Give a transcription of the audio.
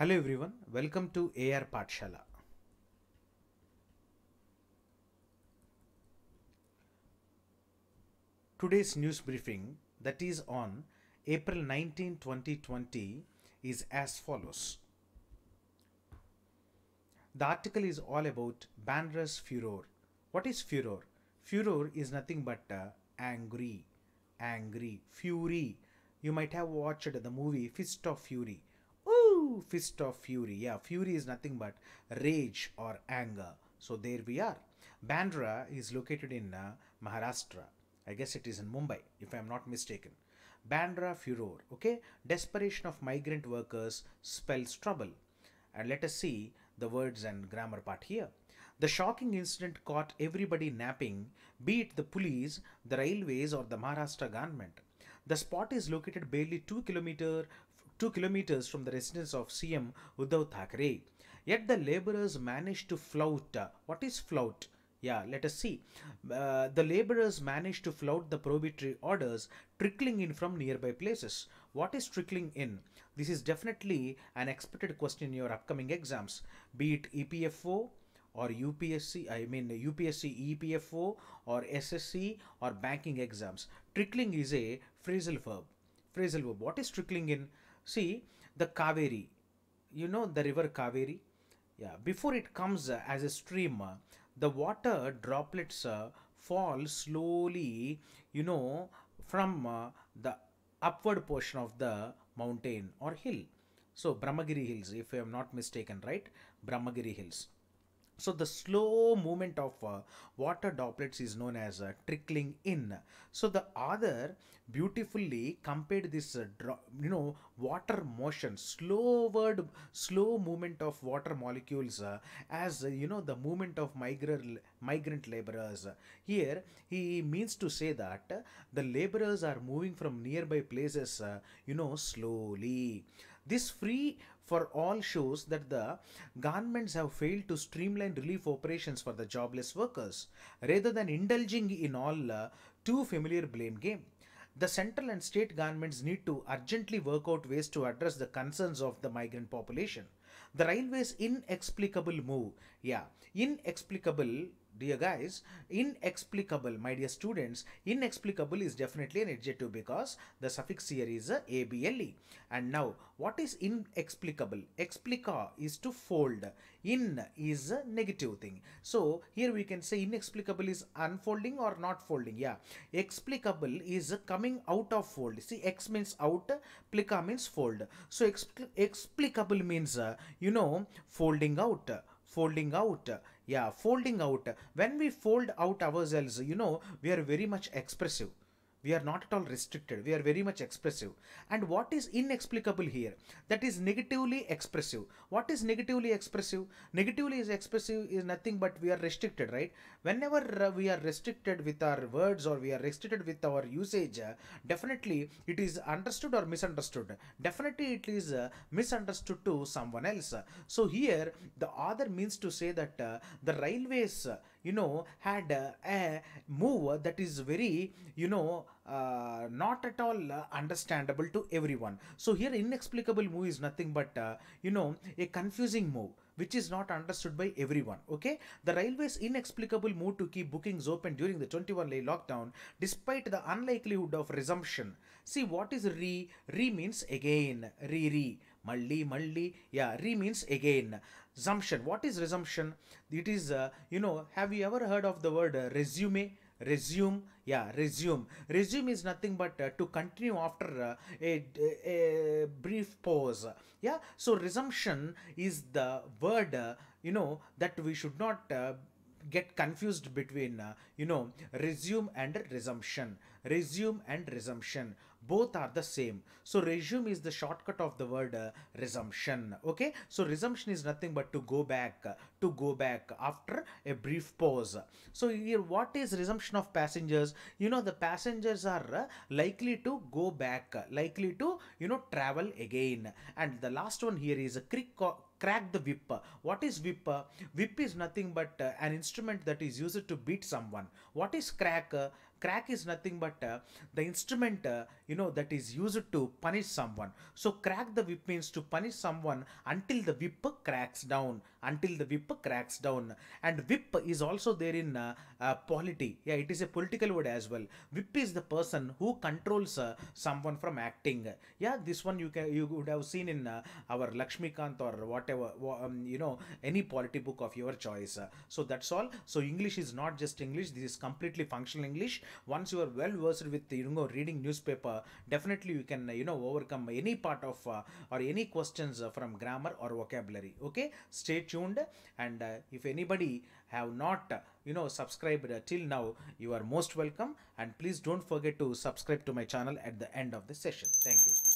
Hello everyone, welcome to AR Patshala. Today's news briefing that is on April 19, 2020 is as follows. The article is all about Bandra's furor. What is furor? Furor is nothing but uh, angry, angry, fury. You might have watched the movie Fist of Fury Fist of Fury. Yeah, fury is nothing but rage or anger. So there we are. Bandra is located in uh, Maharashtra. I guess it is in Mumbai, if I am not mistaken. Bandra furor, okay? Desperation of migrant workers spells trouble. And let us see the words and grammar part here. The shocking incident caught everybody napping, be it the police, the railways or the Maharashtra government. The spot is located barely 2 kilometers 2 kilometers from the residence of CM Uddhav Thackeray. Yet the laborers managed to flout. Uh, what is flout? Yeah, let us see. Uh, the laborers managed to flout the prohibitory orders trickling in from nearby places. What is trickling in? This is definitely an expected question in your upcoming exams, be it EPFO or UPSC, I mean UPSC EPFO or SSC or banking exams. Trickling is a phrasal verb. Phrasal verb. What is trickling in? See, the Kaveri, you know the river Kaveri? Yeah, before it comes uh, as a stream, uh, the water droplets uh, fall slowly, you know, from the upward portion of the mountain or hill. So, Brahmagiri Hills, if I am not mistaken, right? Brahmagiri Hills. So the slow movement of uh, water droplets is known as uh, trickling in. So the other beautifully compared this, uh, you know, water motion, slowward, slow movement of water molecules uh, as, uh, you know, the movement of migrant, migrant laborers. Here he means to say that the laborers are moving from nearby places, uh, you know, slowly. This free for all shows that the governments have failed to streamline relief operations for the jobless workers rather than indulging in all uh, too familiar blame game. The central and state governments need to urgently work out ways to address the concerns of the migrant population. The railway's inexplicable move, yeah, inexplicable dear guys, inexplicable, my dear students, inexplicable is definitely an adjective because the suffix here is a able. And now, what is inexplicable? Explica is to fold. In is a negative thing. So, here we can say inexplicable is unfolding or not folding. Yeah. Explicable is coming out of fold. See, X means out, plica means fold. So, explicable means, uh, you know, folding out folding out yeah folding out when we fold out ourselves you know we are very much expressive we are not at all restricted we are very much expressive and what is inexplicable here that is negatively expressive what is negatively expressive negatively is expressive is nothing but we are restricted right whenever uh, we are restricted with our words or we are restricted with our usage uh, definitely it is understood or misunderstood definitely it is uh, misunderstood to someone else so here the other means to say that the railways you know had a move that is very you know uh, not at all uh, understandable to everyone. So here inexplicable move is nothing but, uh, you know, a confusing move which is not understood by everyone. Okay, the railway's inexplicable move to keep bookings open during the 21-day lockdown, despite the unlikelihood of resumption. See what is re? Re means again, re re. Malli, Malli. Yeah, re means again. Resumption. What is resumption? It is, uh, you know, have you ever heard of the word uh, resume? resume yeah resume resume is nothing but uh, to continue after uh, a, a, brief pause yeah so resumption is the word uh, you know that we should not uh, get confused between uh, you know resume and resumption resume and resumption both are the same so resume is the shortcut of the word uh, resumption okay so resumption is nothing but to go back uh, to go back after a brief pause so here what is resumption of passengers you know the passengers are uh, likely to go back likely to you know travel again and the last one here is a quick uh, crack the whip. What is whip? Whip is nothing but uh, an instrument that is used to beat someone. What is crack? Crack is nothing but uh, the instrument, uh, you know, that is used to punish someone. So crack the whip means to punish someone until the whip cracks down, until the whip cracks down. And whip is also there in polity. Yeah, it is a political word as well. Whip is the person who controls someone from acting. Yeah, this one you can you would have seen in our Lakshmikant or what whatever um, you know any polity book of your choice so that's all so english is not just english this is completely functional english once you are well versed with you know reading newspaper definitely you can you know overcome any part of uh, or any questions from grammar or vocabulary okay stay tuned and uh, if anybody have not you know subscribed uh, till now you are most welcome and please don't forget to subscribe to my channel at the end of the session thank you